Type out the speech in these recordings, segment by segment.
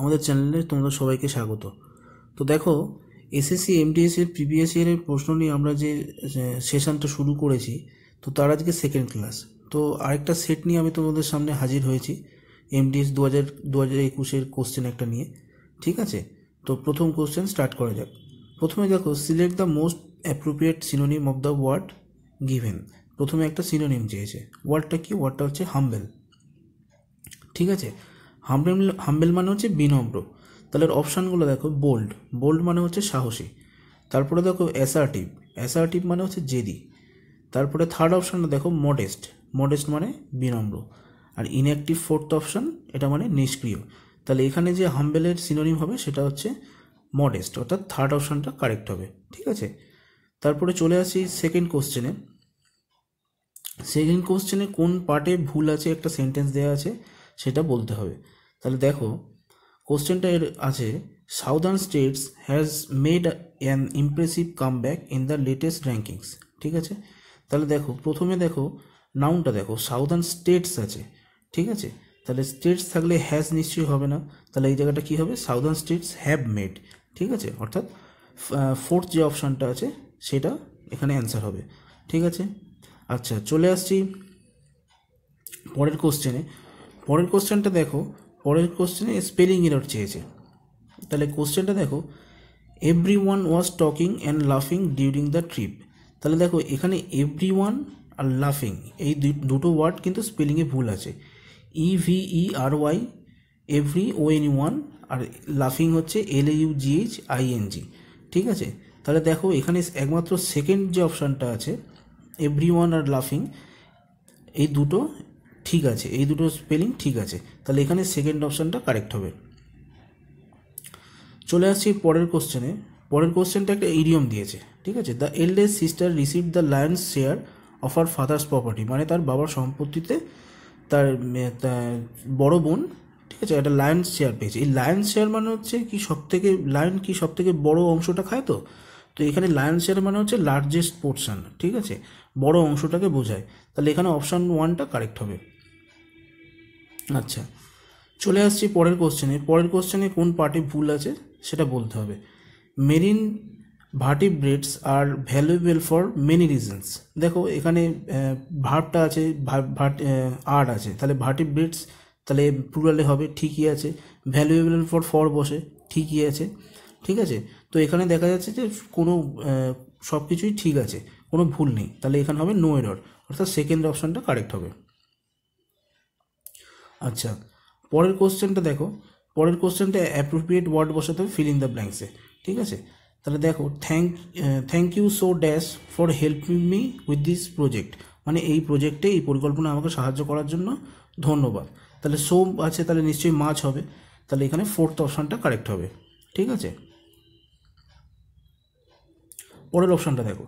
আমাদের চ্যানেলে তোমরা সবাইকে স্বাগত তো দেখো এসএসসি এমডিএসের প্রিভিয়াস ইয়ারের প্রশ্ন নিয়ে আমরা যে সেশনটা শুরু করেছি তো তার আজকে সেকেন্ড ক্লাস তো আরেকটা সেট নিয়ে আমি তোমাদের সামনে হাজির হয়েছি এমডিএস দু হাজার দু হাজার একুশের কোশ্চেন একটা নিয়ে ঠিক আছে তো প্রথম কোশ্চেন স্টার্ট করা যাক প্রথমে দেখো select the most appropriate synonym of the word given প্রথমে একটা সিনোনিম চেয়েছে ওয়ার্ডটা কি ওয়ার্ডটা হচ্ছে হাম্বেল ঠিক আছে হাম্বেল হাম্বেল মানে হচ্ছে বিনম্র তাহলে অপশানগুলো দেখো বোল্ড বোল্ড মানে হচ্ছে সাহসী তারপরে দেখো অ্যাসার্টিভ অ্যাসার্টিভ মানে হচ্ছে জেদি তারপরে থার্ড অপশানটা দেখো মডেস্ট মডেস্ট মানে বিনম্র আর ইনঅ্যাক্টিভ ফোর্থ অপশান এটা মানে নিষ্ক্রিয় তাহলে এখানে যে হাম্বেলের সিনোনিম হবে সেটা হচ্ছে মডেস্ট অর্থাৎ থার্ড অপশানটা কারেক্ট হবে ঠিক আছে তারপরে চলে আসি সেকেন্ড কোশ্চেনে সেকেন্ড কোশ্চেনে কোন পার্টে ভুল আছে একটা সেন্টেন্স দেওয়া আছে সেটা বলতে হবে তাহলে দেখো কোশ্চেনটা এর আছে southern states has made an impressive come back in the latest rankings ঠিক আছে তাহলে দেখো প্রথমে দেখো নাউনটা দেখো সাউদার্ন স্টেটস আছে ঠিক আছে তাহলে স্টেটস থাকলে হ্যাজ নিশ্চয়ই হবে না তাহলে এই জায়গাটা কী হবে সাউদার্ন স্টেটস হ্যাভ মেড ঠিক আছে অর্থাৎ ফোর্থ যে অপশানটা আছে সেটা এখানে অ্যান্সার হবে ঠিক আছে আচ্ছা চলে আসছি পরের কোশ্চেনে পরের কোশ্চেনটা দেখো পরের কোশ্চেনে স্পেলিং এরর চেয়েছে তাহলে কোশ্চেনটা দেখো everyone was talking and লাফিং ডিউরিং দ্য ট্রিপ তাহলে দেখো এখানে এভরি ওয়ান আর লাফিং এই দুটো ওয়ার্ড কিন্তু স্পেলিংয়ে ভুল আছে E V E R Y every O N one আর লাফিং হচ্ছে L U G H I N G ঠিক আছে তাহলে দেখো এখানে একমাত্র সেকেন্ড যে অপশানটা আছে এভরি ওয়ান আর লাফিং এই দুটো ঠিক আছে এই দুটো স্পেলিং ঠিক আছে তাহলে এখানে সেকেন্ড অপশানটা কারেক্ট হবে চলে আসছি পরের কোশ্চেনে পরের কোশ্চেনটা একটা ইডিয়ম দিয়েছে ঠিক আছে the eldest sister receive the lion's share of her father's property মানে তার বাবার সম্পত্তিতে তার বড় বোন ঠিক আছে একটা লায়ন্স শেয়ার পেয়েছে এই লায়ন্স শেয়ার মানে হচ্ছে কি সব থেকে লায়ন কি সব থেকে বড় অংশটা খায় তো তো এখানে লায়ন্স শেয়ার মানে হচ্ছে লার্জেস্ট পোর্শান ঠিক আছে বড় অংশটাকে বোঝায় তাহলে এখানে অপশান ওয়ানটা কারেক্ট হবে আচ্ছা চলে আসছি পরের কোশ্চেনে পরের কোশ্চেনে কোন পার্টি ভুল আছে সেটা বলতে হবে marine breeds are valuable for many reasons দেখো এখানে ভার্টটা আছে আর্ট আছে তাহলে ব্রেডস তাহলে প্লুরালে হবে ঠিকই আছে ভ্যালুয়েবল ফর ফর বসে ঠিকই আছে ঠিক আছে তো এখানে দেখা যাচ্ছে যে কোনো সব কিছুই ঠিক আছে কোনো ভুল নেই তাহলে এখানে হবে নো এরর অর্থাৎ সেকেন্ড অপশানটা কারেক্ট হবে আচ্ছা পরের কোশ্চেনটা দেখো পরের কোশ্চেনটা অ্যাপ্রোপ্রিয়েট ওয়ার্ড বসাতে হবে ফিল ইন দ্য ব্ল্যাঙ্কসে ঠিক আছে তাহলে দেখো thank thank you so dash for helping me with this project মানে এই প্রজেক্টে এই পরিকল্পনা আমাকে সাহায্য করার জন্য ধন্যবাদ তাহলে সো আছে তাহলে নিশ্চয়ই মাছ হবে তাহলে এখানে ফোর্থ অপশানটা কারেক্ট হবে ঠিক আছে পরের অপশানটা দেখো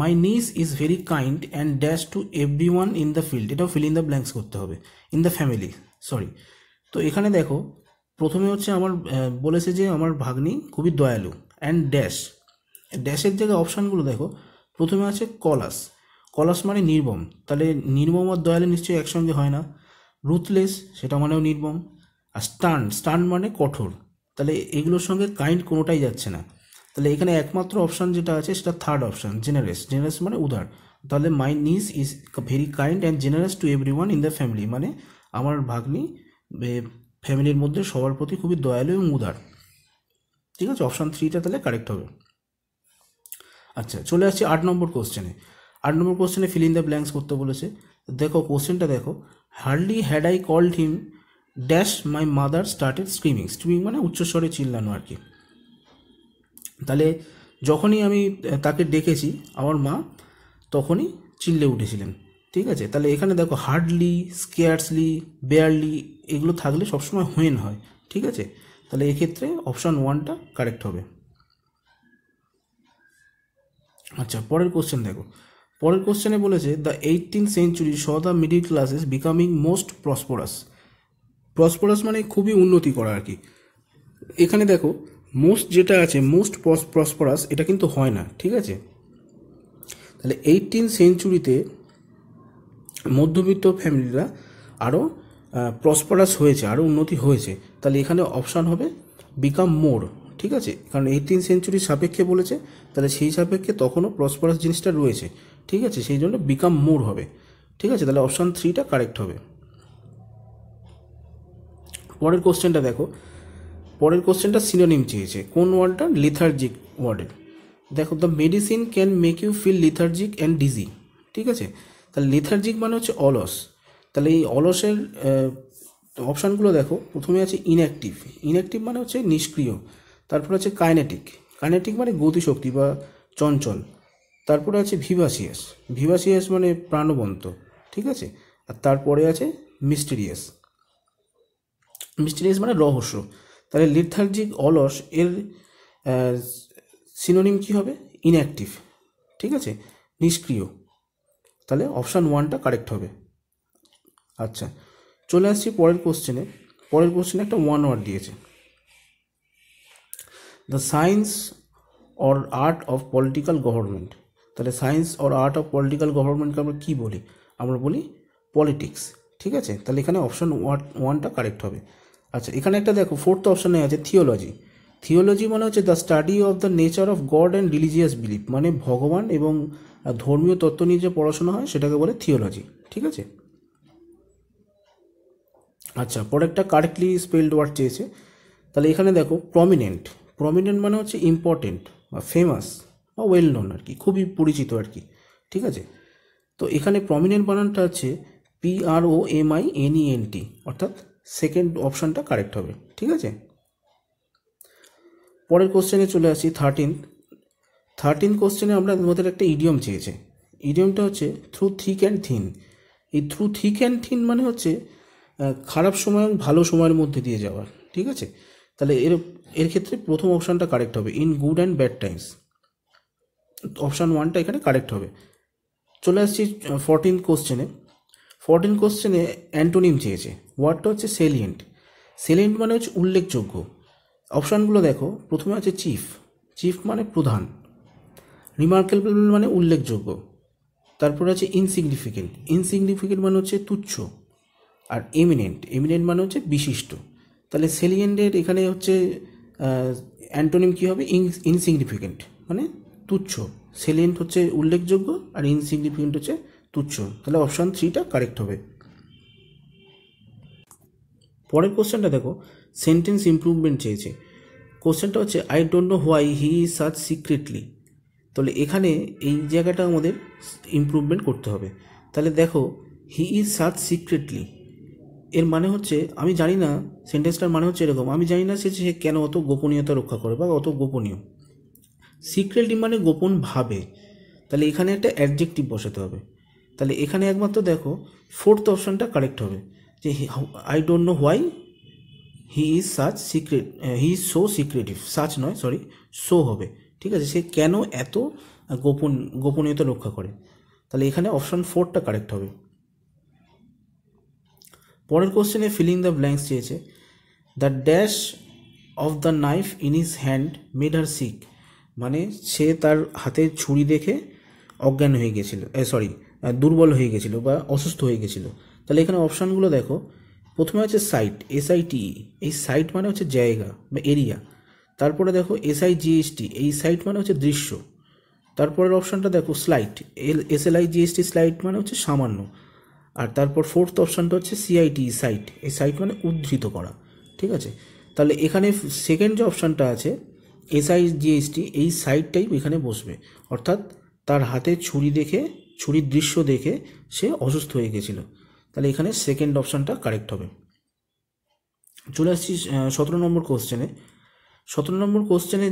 my niece is very kind and dash to everyone in the field এটাও ফিল ইন দ্য ব্ল্যাঙ্কস করতে হবে ইন দ্য ফ্যামিলি সরি তো এখানে দেখো প্রথমে হচ্ছে আমার বলেছে যে আমার ভাগ্নি খুবই দয়ালু অ্যান্ড ড্যাশ ড্যাশের জায়গায় অপশানগুলো দেখো প্রথমে আছে কলাস কলাস মানে নির্মম তাহলে নির্মম আর দয়ালু নিশ্চয়ই একসঙ্গে হয় না রুথলেস সেটা মানেও নির্মম আর স্টান স্টান মানে কঠোর তাহলে এগুলোর সঙ্গে কাইন্ড কোনোটাই যাচ্ছে না তাহলে এখানে একমাত্র অপশান যেটা আছে সেটা থার্ড অপশান জেনারেস জেনারেস মানে উদার তাহলে my niece is very kind and generous to everyone in the family মানে আমার ভাগ্নি ফ্যামিলির মধ্যে সবার প্রতি খুবই দয়ালু এবং উদার ঠিক আছে অপশান থ্রিটা তাহলে কারেক্ট হবে আচ্ছা চলে আসছি আট নম্বর কোশ্চেনে আট নম্বর কোশ্চেনে ফিল ইন দ্য ব্ল্যাঙ্কস করতে বলেছে দেখো কোশ্চেনটা দেখো hardly had I called him dash my mother started screaming screaming মানে উচ্চস্বরে চিল্লানো আর কি তাহলে যখনই আমি তাকে ডেকেছি আমার মা তখনই চিল্লে উঠেছিলেন ঠিক আছে তাহলে এখানে দেখো হার্ডলি স্কেয়ার্সলি বেয়ারলি এগুলো থাকলে সবসময় হয়েন হয় ঠিক আছে তাহলে এক্ষেত্রে অপশান ওয়ানটা কারেক্ট হবে আচ্ছা পরের কোশ্চেন দেখো পরের কোশ্চেনে বলেছে the eighteen century saw the middle classes becoming most prosperous prosperous মানে খুবই উন্নতি করা আর কি এখানে দেখো মোস্ট যেটা আছে মোস্ট প্রসপরাস এটা কিন্তু হয় না ঠিক আছে তাহলে এইটিন সেঞ্চুরিতে মধ্যবিত্ত ফ্যামিলিরা আরও প্রসপরাস হয়েছে আরও উন্নতি হয়েছে তাহলে এখানে অপশান হবে বিকাম মোর ঠিক আছে কারণ এইটিন সেঞ্চুরি সাপেক্ষে বলেছে তাহলে সেই সাপেক্ষে তখনও প্রসপরাস জিনিসটা রয়েছে ঠিক আছে সেই জন্য বিকাম মোর হবে ঠিক আছে তাহলে অপশান থ্রিটা কারেক্ট হবে পরের কোশ্চেনটা দেখো পরের কোশ্চেনটা সিনোনিম চেয়েছে কোন ওয়ার্ডটা লিথার্জিক ওয়ার্ডের দেখো the medicine can make you feel lethargic and dizzy ঠিক আছে তাহলে লিথার্জিক মানে হচ্ছে অলস তাহলে এই অলসের অপশানগুলো দেখো প্রথমে আছে ইনঅ্যাক্টিভ ইনঅ্যাক্টিভ মানে হচ্ছে নিষ্ক্রিয় তারপরে আছে কাইনেটিক কাইনেটিক মানে গতিশক্তি বা চঞ্চল তারপরে আছে ভিভাসিয়াস ভিভাসিয়াস মানে প্রাণবন্ত ঠিক আছে আর তারপরে আছে মিস্টিরিয়াস মিস্টিরিয়াস মানে রহস্য তাহলে লিথার্জিক অলস এর সিনোনিম কি হবে ইনঅ্যাক্টিভ ঠিক আছে নিষ্ক্রিয় তাহলে অপশান ওয়ানটা কারেক্ট হবে আচ্ছা চলে আসছি পরের কোশ্চেনে পরের কোশ্চেনে একটা ওয়ান ওয়ার্ড দিয়েছে the science or art of political government তাহলে science or art of political গভর্নমেন্টকে আমরা কী বলি আমরা বলি পলিটিক্স ঠিক আছে তাহলে এখানে অপশান ওয়ান ওয়ানটা কারেক্ট হবে আচ্ছা এখানে একটা দেখো ফোর্থ অপশানে আছে থিওলজি থিওলজি মানে হচ্ছে the study of the nature of God and religious belief মানে ভগবান এবং ধর্মীয় তত্ত্ব নিয়ে যে পড়াশোনা হয় সেটাকে বলে থিওলজি ঠিক আছে আচ্ছা পরে একটা কারেক্টলি স্পেলড ওয়ার্ড চেয়েছে তাহলে এখানে দেখো প্রমিনেন্ট প্রমিনেন্ট মানে হচ্ছে ইম্পর্টেন্ট বা ফেমাস বা ওয়েল নোন আর কি খুবই পরিচিত আর কি ঠিক আছে তো এখানে প্রমিনেন্ট বানানটা হচ্ছে P R O M I N E N T অর্থাৎ সেকেন্ড অপশানটা কারেক্ট হবে ঠিক আছে পরের কোশ্চেনে চলে আসি থার্টিন থার্টিন কোশ্চেনে আমরা আমাদের একটা ইডিয়ম চেয়েছে ইডিয়মটা হচ্ছে থ্রু থিক অ্যান্ড থিন এই থ্রু থিক অ্যান্ড থিন মানে হচ্ছে খারাপ সময় এবং ভালো সময়ের মধ্যে দিয়ে যাওয়া ঠিক আছে তাহলে এর এর ক্ষেত্রে প্রথম অপশানটা কারেক্ট হবে in good and bad times option ওয়ানটা এখানে কারেক্ট হবে চলে আসছি ফরটিন কোশ্চেনে ফোরটিন কোশ্চেনে অ্যান্টোনিম চেয়েছে ওয়ার্ডটা হচ্ছে সেলিয়েন্ট সেলিয়েন্ট মানে হচ্ছে উল্লেখযোগ্য অপশানগুলো দেখো প্রথমে আছে চিফ চিফ মানে প্রধান রিমার্কেবল মানে উল্লেখযোগ্য তারপর আছে ইনসিগনিফিকেন্ট ইনসিগনিফিকেন্ট মানে হচ্ছে তুচ্ছ আর এমিনেন্ট এমিনেন্ট মানে হচ্ছে বিশিষ্ট তাহলে সেলিয়েন্টের এখানে হচ্ছে অ্যান্টোনিম কী হবে ইনসিগনিফিকেন্ট মানে তুচ্ছ সেলিয়েন্ট হচ্ছে উল্লেখযোগ্য আর ইনসিগনিফিকেন্ট হচ্ছে তুচ্ছ তাহলে অপশান থ্রিটা কারেক্ট হবে পরের কোশ্চেনটা দেখো সেন্টেন্স ইম্প্রুভমেন্ট চেয়েছে কোশ্চেনটা হচ্ছে I don't know why he is such secretly তাহলে এখানে এই জায়গাটা আমাদের ইম্প্রুভমেন্ট করতে হবে তাহলে দেখো হি ইজ সার্চ সিক্রেটলি এর মানে হচ্ছে আমি জানি না সেন্টেন্সটার মানে হচ্ছে এরকম আমি জানি না সে সে কেন অত গোপনীয়তা রক্ষা করে বা অত গোপনীয় সিক্রেটলি মানে গোপন ভাবে তাহলে এখানে একটা অ্যাডজেক্টিভ বসাতে হবে তাহলে এখানে একমাত্র দেখো ফোর্থ অপশানটা কারেক্ট হবে যে I don't know why he is such secret he is so secretive such নয় সরি সো হবে ঠিক আছে সে কেন এত গোপন গোপনীয়তা রক্ষা করে তাহলে এখানে অপশান ফোরটা কারেক্ট হবে পরের কোশ্চেনে ফিলিং দ্য ব্ল্যাঙ্কস চেয়েছে the dash of the knife in his hand made her sick মানে সে তার হাতে ছুরি দেখে অজ্ঞান হয়ে গেছিল সরি দুর্বল হয়ে গেছিলো বা অসুস্থ হয়ে গেছিলো তাহলে এখানে অপশানগুলো দেখো প্রথমে হচ্ছে সাইট এসআইটি e। এই সাইট মানে হচ্ছে জায়গা বা এরিয়া তারপরে দেখো এসআই জিএসটি এই সাইট মানে হচ্ছে দৃশ্য তারপরের অপশানটা দেখো slight L S L I GST slight মানে হচ্ছে সামান্য আর তারপর ফোর্থ অপশানটা হচ্ছে সিআইটি সাইট e, এই সাইট মানে উদ্ধৃত করা ঠিক আছে তাহলে এখানে সেকেন্ড যে অপশানটা আছে এসআই জিএসটি এই সাইটটাই এখানে বসবে অর্থাৎ তার হাতে ছুরি দেখে ছুরির দৃশ্য দেখে সে অসুস্থ হয়ে গেছিল তাহলে এখানে সেকেন্ড অপশানটা কারেক্ট হবে চলে আসছি সতেরো নম্বর কোশ্চেনে সতেরো নম্বর কোশ্চেনে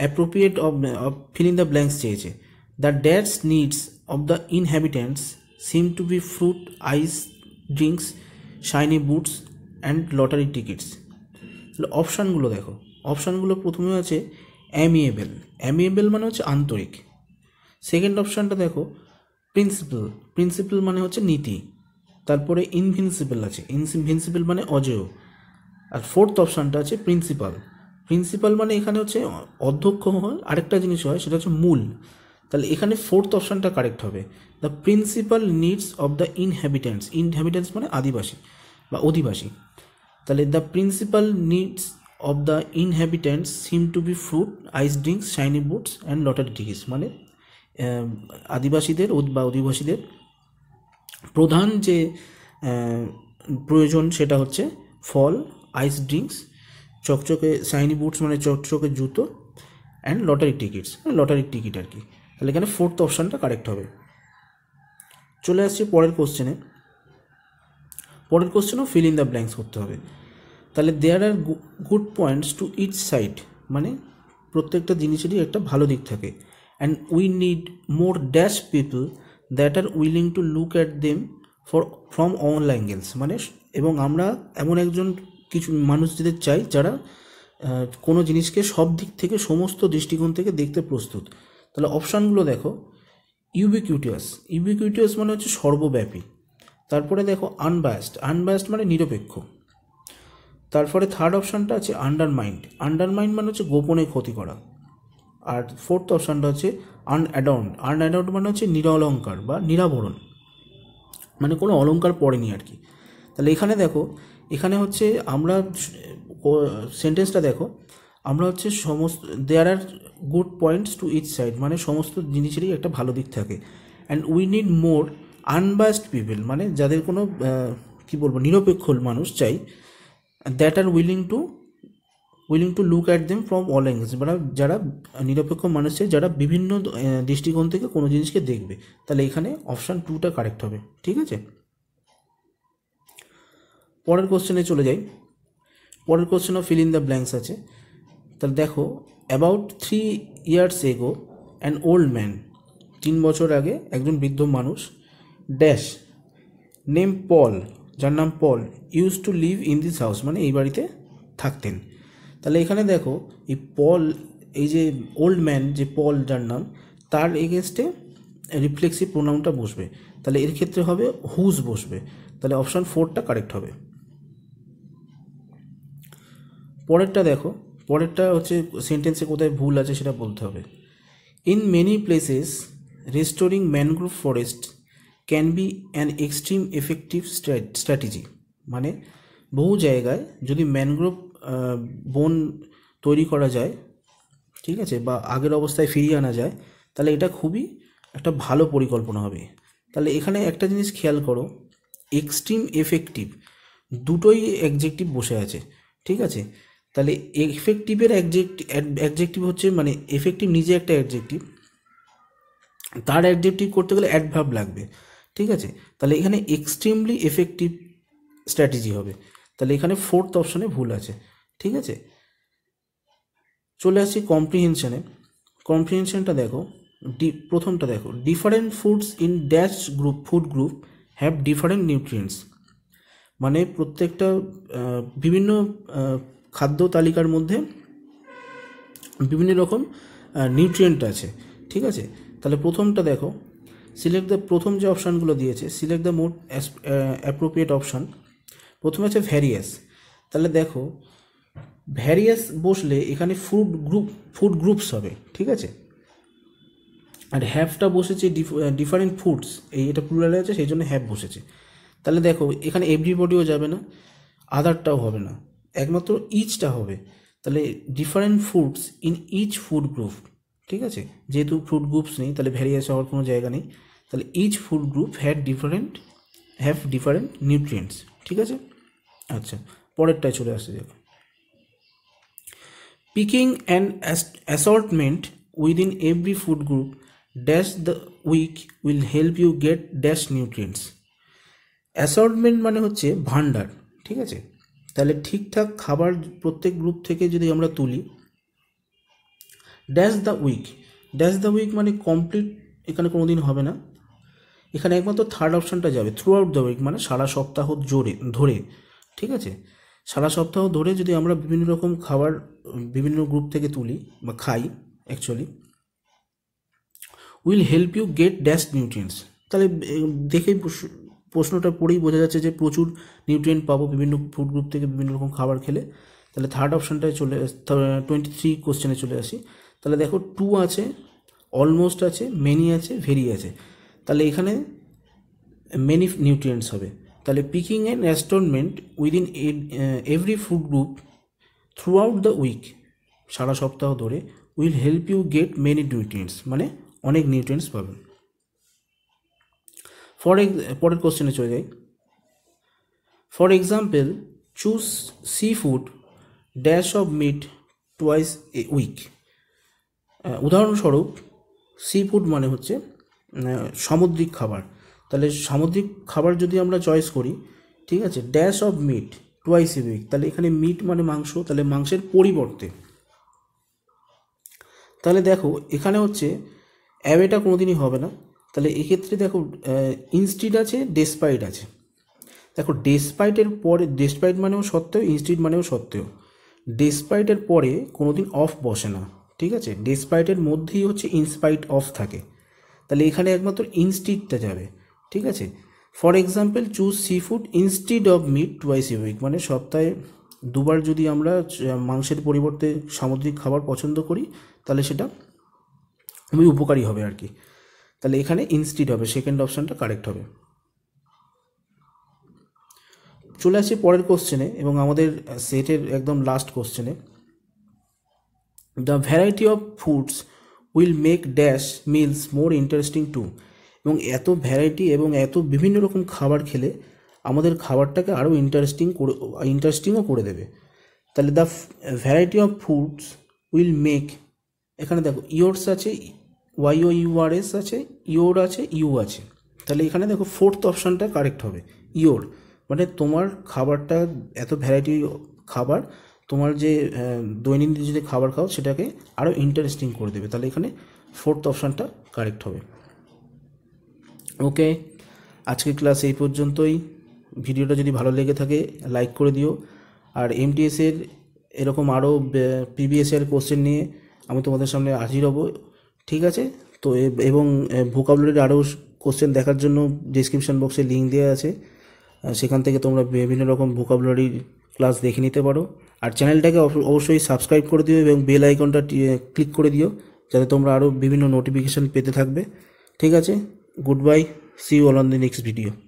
appropriate of fill in the blanks চেয়েছে the dates needs of the inhabitants seem to be fruit ice drinks shiny boots and lottery tickets তাহলে অপশানগুলো দেখো অপশানগুলো প্রথমে আছে অ্যামিয়েবেল অ্যামিয়েবেল মানে হচ্ছে আন্তরিক সেকেন্ড অপশানটা দেখো প্রিন্সিপাল প্রিন্সিপাল মানে হচ্ছে নীতি তারপরে ইনভিনসিপাল আছে ইনভিনসিপাল মানে অজেয় আর ফোর্থ অপশানটা আছে প্রিন্সিপাল প্রিন্সিপাল মানে এখানে হচ্ছে অধ্যক্ষ হয় আরেকটা জিনিস হয় সেটা হচ্ছে মূল তাহলে এখানে ফোর্থ অপশানটা কারেক্ট হবে the principal needs of the inhabitants inhabitants মানে আদিবাসী বা অধিবাসী তাহলে the principal needs of the inhabitants seem to be fruit ice drinks shiny boots and lottery ডিগিস মানে আদিবাসীদের বা অধিবাসীদের প্রধান যে প্রয়োজন সেটা হচ্ছে ফল আইস ড্রিঙ্কস চকচকে শাইনি বুটস মানে চকচকে জুতো and lottery tickets lottery ticket আর কি তাহলে এখানে ফোর্থ অপশানটা কারেক্ট হবে চলে আসছি পরের কোশ্চেনে পরের কোশ্চেনও ফিল ইন দ্য ব্ল্যাঙ্কস করতে হবে তাহলে there are good points to it side মানে প্রত্যেকটা জিনিসেরই একটা ভালো দিক থাকে and we need more dash people that are willing to look at them for from all angles মানে এবং আমরা এমন একজন কিছু মানুষ মানুষদের চাই যারা কোনো জিনিসকে সব দিক থেকে সমস্ত দৃষ্টিকোণ থেকে দেখতে প্রস্তুত তাহলে অপশানগুলো দেখো ইউবিকিউটিয়াস ইউবিকিউটিয়াস মানে হচ্ছে সর্বব্যাপী তারপরে দেখো আনবায়াসড আনবায়াসড মানে নিরপেক্ষ তারপরে থার্ড অপশানটা আছে আন্ডারমাইন্ড আন্ডারমাইন্ড মানে হচ্ছে গোপনে ক্ষতি করা আর ফোর্থ অপশানটা হচ্ছে আনঅ্যাডাউন্ড আনঅ্যাডাউন্ড মানে হচ্ছে নিরলঙ্কার বা নিরাবরণ মানে কোনো অলঙ্কার পড়েনি আর কি তাহলে এখানে দেখো এখানে হচ্ছে আমরা সেন্টেন্সটা দেখো আমরা হচ্ছে সমস্ত there are good points to each side মানে সমস্ত জিনিসেরই একটা ভালো দিক থাকে and we need more unbiased people মানে যাদের কোনো কি বলবো নিরপেক্ষ মানুষ চাই that are willing to willing to look at them from all angles মানে যারা নিরপেক্ষ মানুষের যারা বিভিন্ন দৃষ্টিকোণ থেকে কোনো জিনিসকে দেখবে তাহলে এখানে অপশান টুটা কারেক্ট হবে ঠিক আছে পরের কোশ্চেনে চলে যাই পরের কোশ্চেনও ফিল ইন দ্য ব্ল্যাঙ্কস আছে তাহলে দেখো about three years ago an old man তিন বছর আগে একজন বৃদ্ধ মানুষ ড্যাশ নেম পল যার নাম Paul use to live in this house মানে এই বাড়িতে থাকতেন তাহলে এখানে দেখো এই পল এই যে ওল্ড ম্যান যে পল যার নাম তার এগেনস্টে রিফ্লেক্সিভ প্রোনাউনটা বসবে তাহলে এর ক্ষেত্রে হবে হুজ বসবে তাহলে অপশান ফোরটা কারেক্ট হবে পরেরটা দেখো পরেরটা হচ্ছে সেন্টেন্সে কোথায় ভুল আছে সেটা বলতে হবে in many places restoring mangrove forest can be an extreme effective strategy মানে বহু জায়গায় যদি ম্যানগ্রোভ বন তৈরি করা যায় ঠিক আছে বা আগের অবস্থায় ফিরিয়ে আনা যায় তাহলে এটা খুবই একটা ভালো পরিকল্পনা হবে তাহলে এখানে একটা জিনিস খেয়াল করো এক্সট্রিম এফেক্টিভ দুটোই অ্যাডজেক্টিভ বসে আছে ঠিক আছে তাহলে এফেক্টিভের অ্যাডজেক্টিভ হচ্ছে মানে এফেক্টিভ নিজে একটা অ্যাডজেক্টিভ তার অ্যাডজেক্টিভ করতে গেলে অ্যাডভাব লাগবে ঠিক আছে তাহলে এখানে এক্সট্রিমলি এফেক্টিভ স্ট্র্যাটেজি হবে তাহলে এখানে ফোর্থ অপশনে ভুল আছে ঠিক আছে চলে আসছি কম্প্রিহেনশনে কম্প্রিহেনশনটা দেখো ডি প্রথমটা দেখো different foods in dash group food group have different nutrients মানে প্রত্যেকটা বিভিন্ন খাদ্য তালিকার মধ্যে বিভিন্ন রকম নিউট্রিয়েন্ট আছে ঠিক আছে তাহলে প্রথমটা দেখো সিলেক্ট দ্য প্রথম যে অপশানগুলো দিয়েছে select the most appropriate option প্রথমে আছে ভ্যারিয়াস তাহলে দেখো ভ্যারিয়াস বসলে এখানে ফুড গ্রুপ ফুড গ্রুপস হবে ঠিক আছে আর হ্যাভটা বসেছে ডিফারেন্ট ফুডস এই এটা প্লুরালে আছে সেই জন্য হ্যাভ বসেছে তাহলে দেখো এখানে এভরিবডিও যাবে না আদারটাও হবে না একমাত্র ইচটা হবে তাহলে different foods in each food group ঠিক আছে যেহেতু ফুড গ্রুপস নেই তাহলে ভ্যারিয়াস হওয়ার কোনো জায়গা নেই তাহলে each food group had different have different nutrients ঠিক আছে আচ্ছা পরেরটায় চলে আসছে দেখো Picking an assortment within every food group dash the week will help you get dash nutrients assortment মানে হচ্ছে ভান্ডার ঠিক আছে তাহলে ঠিকঠাক খাবার প্রত্যেক গ্রুপ থেকে যদি আমরা তুলি dash the week dash the week মানে কমপ্লিট এখানে কোনো দিন হবে না এখানে একমাত্র থার্ড অপশানটা যাবে থ্রু আউট দ্য উইক মানে সারা সপ্তাহ জোরে ধরে ঠিক আছে সারা সপ্তাহ ধরে যদি আমরা বিভিন্ন রকম খাবার বিভিন্ন গ্রুপ থেকে তুলি বা খাই actually will help you get dash nutrients তাহলে দেখেই প্রশ্নটা পড়েই বোঝা যাচ্ছে যে প্রচুর নিউট্রিয়েন্ট পাবো বিভিন্ন ফুড গ্রুপ থেকে বিভিন্ন রকম খাবার খেলে তাহলে থার্ড অপশানটায় চলে টোয়েন্টি থ্রি কোশ্চেনে চলে আসি তাহলে দেখো টু আছে অলমোস্ট আছে মেনি আছে ভেরি আছে তাহলে এখানে মেনি নিউট্রিয়েন্টস হবে তাহলে picking and assortment within every food group throughout the week সারা সপ্তাহ ধরে will help you get many nutrients মানে অনেক নিউট্রিয়েন্টস পাবেন ফর পরের কোশ্চেনে চলে যাই for example choose sea food dash of meat twice a week উদাহরণস্বরূপ সি ফুড মানে হচ্ছে সামুদ্রিক খাবার তাহলে সামুদ্রিক খাবার যদি আমরা চয়েস করি ঠিক আছে dash of meat twice a week তাহলে এখানে মিট মানে মাংস তাহলে মাংসের পরিবর্তে তাহলে দেখো এখানে হচ্ছে অ্যাওয়েটা কোনোদিনই হবে না তাহলে এক্ষেত্রে দেখো ইনস্টিট আছে ডেসপাইট আছে দেখো ডেসপাইটের পরে ডেসপাইট মানেও সত্ত্বেও ইনস্টিট মানেও সত্ত্বেও ডেসপাইটের পরে কোনোদিন অফ বসে না ঠিক আছে ডেসপাইটের মধ্যেই হচ্ছে ইনস্পাইট অফ থাকে তাহলে এখানে একমাত্র ইনস্টিটটা যাবে ঠিক আছে for example choose sea food instead of meat twice a week মানে সপ্তাহে দুবার যদি আমরা মাংসের পরিবর্তে সামুদ্রিক খাবার পছন্দ করি তাহলে সেটা খুবই উপকারী হবে আর কি তাহলে এখানে ইনস্টিড হবে সেকেন্ড অপশানটা কারেক্ট হবে চলে আসি পরের কোশ্চেনে এবং আমাদের সেটের একদম লাস্ট কোশ্চেনে the variety of foods will make dash meals more interesting to এবং এত ভ্যারাইটি এবং এত বিভিন্ন রকম খাবার খেলে আমাদের খাবারটাকে আরও ইন্টারেস্টিং করে ইন্টারেস্টিংও করে দেবে তাহলে the variety of foods will make এখানে দেখো ইয়োরস আছে ওয়াইও ইউআরএস আছে ইয়োর আছে ইউ আছে তাহলে এখানে দেখো ফোর্থ অপশানটা কারেক্ট হবে ইয়োর মানে তোমার খাবারটা এত ভ্যারাইটি খাবার তোমার যে দৈনন্দিন যদি খাবার খাও সেটাকে আরও ইন্টারেস্টিং করে দেবে তাহলে এখানে ফোর্থ অপশানটা কারেক্ট হবে ওকে আজকের ক্লাস এই পর্যন্তই ভিডিওটা যদি ভালো লেগে থাকে লাইক করে দিও আর এমটিএসের এরকম আরও পিবিএসের কোশ্চেন নিয়ে আমি তোমাদের সামনে হাজির হব ঠিক আছে তো এবং ভোকাবুলারির আরও কোশ্চেন দেখার জন্য ডিসক্রিপশন বক্সে লিঙ্ক দেওয়া আছে সেখান থেকে তোমরা বিভিন্ন রকম ভোকাবুলারি ক্লাস দেখে নিতে পারো আর চ্যানেলটাকে অবশ্যই সাবস্ক্রাইব করে দিও এবং বেল আইকনটা ক্লিক করে দিও যাতে তোমরা আরও বিভিন্ন নোটিফিকেশান পেতে থাকবে ঠিক আছে goodbye see you all on the next video